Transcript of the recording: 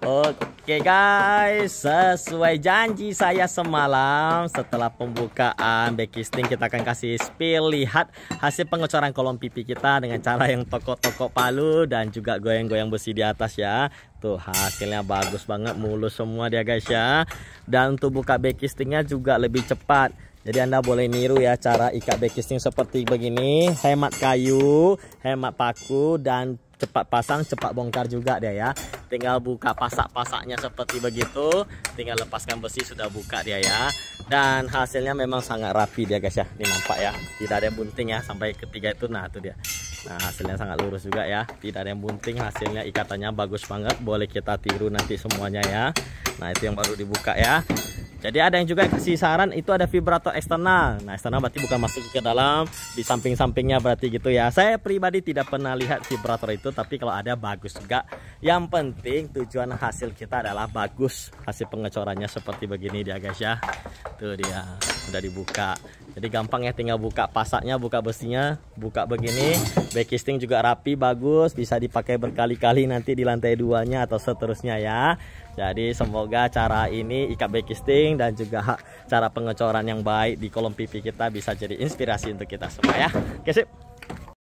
Oke guys, sesuai janji saya semalam setelah pembukaan backlisting kita akan kasih spill lihat hasil pengecoran kolom pipi kita dengan cara yang toko-toko palu dan juga goyang-goyang besi di atas ya. Tuh hasilnya bagus banget mulus semua dia guys ya. Dan untuk buka backlistingnya juga lebih cepat. Jadi Anda boleh niru ya cara ikat backlisting seperti begini, hemat kayu, hemat paku dan cepat pasang cepat bongkar juga dia ya tinggal buka pasak-pasaknya seperti begitu tinggal lepaskan besi sudah buka dia ya dan hasilnya memang sangat rapi dia guys ya ini nampak ya tidak ada yang bunting ya sampai ketiga itu nah itu dia nah hasilnya sangat lurus juga ya tidak ada yang bunting hasilnya ikatannya bagus banget boleh kita tiru nanti semuanya ya nah itu yang baru dibuka ya jadi ada yang juga kasih saran itu ada vibrator eksternal. Nah, eksternal berarti bukan masuk ke dalam, di samping-sampingnya berarti gitu ya. Saya pribadi tidak pernah lihat vibrator itu, tapi kalau ada bagus juga. Yang penting tujuan hasil kita adalah bagus. Hasil pengecorannya seperti begini dia guys ya. Tuh dia, udah dibuka jadi gampang ya tinggal buka pasaknya buka besinya buka begini backisting juga rapi bagus bisa dipakai berkali-kali nanti di lantai duanya atau seterusnya ya jadi semoga cara ini ikat backisting dan juga cara pengecoran yang baik di kolom pipi kita bisa jadi inspirasi untuk kita semua ya oke sip